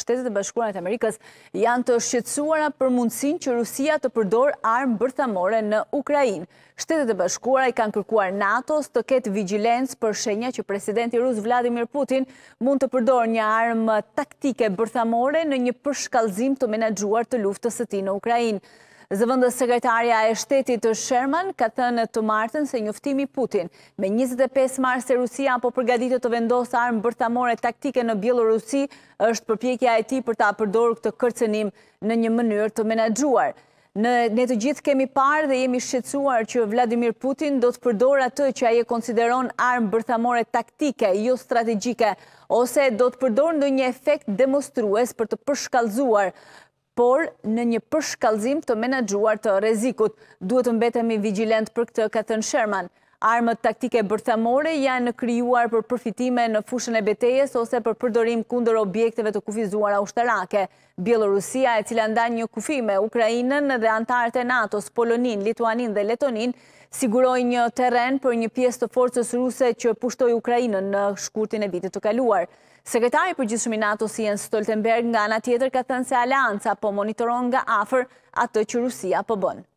shtetet e bashkuarat Amerikës janë të shqetsuara për mundësin që Rusia të përdor armë bërthamore në Ukrajin. Shtetet e bashkuara i kanë kërkuar NATO-s të ketë vigilens për shenja që presidenti Rus Vladimir Putin mund të përdor një armë taktike bërthamore në një përshkallzim të menagjuar të luftës të ti në Ukrajin. Zëvëndës sekretarja e shtetit të Sherman ka thënë të martën se njëftimi Putin. Me 25 marë se Rusia po përgaditë të vendosë armë bërthamore taktike në Bielorusi, është përpjekja e ti për ta përdorë këtë kërcenim në një mënyrë të menagjuar. Ne të gjithë kemi parë dhe jemi shqetsuar që Vladimir Putin do të përdorë atë që aje konsideron armë bërthamore taktike, ju jo strategike, ose do të përdorë në një efekt demonstrues për të përshkalzuar por në një përshkallëzim të menaxhuar të rrezikut. Duhet të mbetemi vigjilent për këtë, ka thënë Sherman armët taktike bërthamore janë kryuar për përfitime në fushën e betejes ose për përdorim kunder objekteve të kufizuara ushtarake. Bielorusia e cila nda një kufi me Ukrajinën dhe antarët e Natos, Polonin, Lituanin dhe Letonin, siguroj një teren për një pjesë të forcës ruse që pushtoj Ukrajinën në shkurtin e vitit të kaluar. Sekretari për gjithë NATO si Jens Stoltenberg nga nga tjetër ka thënë se alianca po monitoron nga afer atë që Rusia po bënë.